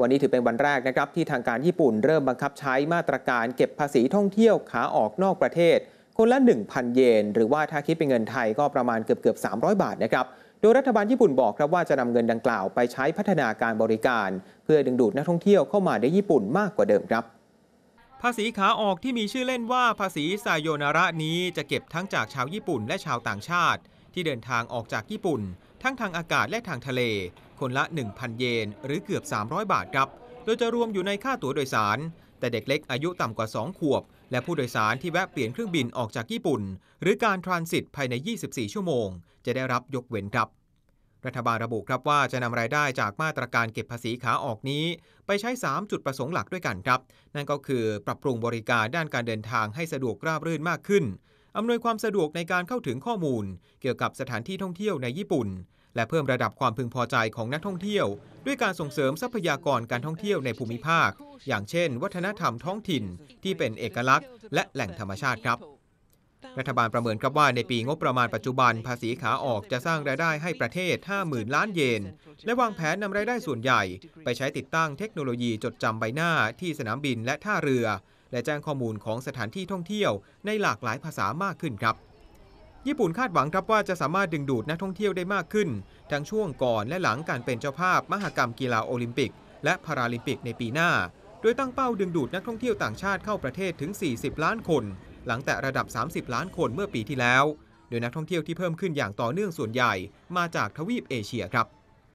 วันนี้ถือเป็นวันแรกนะครับที่ทางการญี่ปุ่นเริ่มบังคับใช้มาตรการเก็บภาษีท่องเที่ยวขาออกนอกประเทศ คนละ 1,000 เยน หรือว่าถ้าคิดเป็นเงินไทยก็ประมาณเกือบเกือบ300 บาทนะครับโดยรัฐบาลญี่ปุ่นบอกครับว่าจะนำเงินดังกล่าวไปใช้พัฒนาการบริการ เพื่อดึงดูดนักท่องเที่ยวเข้ามาในญี่ปุ่นมากกว่าเดิมครับ ภาษีขาออกที่มีชื่อเล่นว่าภาษีซาโยนาระนี้จะเก็บทั้งจากชาวญี่ปุ่นและชาวต่างชาติ ที่เดินทางออกจากญี่ปุ่น ทั้งทางอากาศและทางทะเลคนละ 1,000 เยน หรือเกือบ 300 บาทครับ โดยจะรวมอยู่ในค่าตั๋วโดยสาร แต่เด็กเล็กอายุต่ำกว่า 2 ขวบ และผู้โดยสารที่แวะเปลี่ยนเครื่องบินออกจากญี่ปุ่น หรือการทรานสิตภายใน 24 ชั่วโมง จะได้รับยกเว้นครับ รัฐบาลระบุครับว่าจะนำรายได้จากมาตรการเก็บภาษีขาออกนี้ ไปใช้ 3 จุดประสงค์หลักด้วยกันครับ นั่นก็คือปรับปรุงบริการด้านการเดินทางให้สะดวกราบรื่นมากขึ้นอำนวยความสะดวกในการเข้าถึงข้อมูล เกี่ยวกับสถานที่ท่องเที่ยวในญี่ปุ่นและเพิ่มระดับความพึงพอใจของนักท่องเที่ยว ด้วยการส่งเสริมทรัพยากรการท่องเที่ยวในภูมิภาค อย่างเช่นวัฒนธรรมท้องถิ่นที่เป็นเอกลักษณ์และแหล่งธรรมชาติครับ รัฐบาลประเมินครับว่าในปีงบประมาณปัจจุบันภาษีขาออกจะสร้างรายได้ให้ประเทศ50,000ล้านเยน และวางแผนนำรายได้ส่วนใหญ่ ไปใช้ติดตั้งเทคโนโลยีจดจำใบหน้าที่สนามบิน และท่าเรือ และแจ้งข้อมูลของสถานที่ท่องเที่ยวในหลากหลายภาษามากขึ้นครับญี่ปุ่นคาดหวังครับว่าจะสามารถดึงดูดนักท่องเที่ยวได้มากขึ้น ทั้งช่วงก่อนและหลังการเป็นเจ้าภาพมหกรรมกีฬาโอลิมปิก และพาราลิมปิกในปีหน้า โดยตั้งเป้าดึงดูดนักท่องเที่ยวต่างชาติเข้าประเทศถึง 40 ล้านคน หลังแต่ระดับ 30 ล้านคนเมื่อปีที่แล้ว โดยนักท่องเที่ยวที่เพิ่มขึ้นอย่างต่อเนื่องส่วนใหญ่มาจากทวีปเอเชียครับ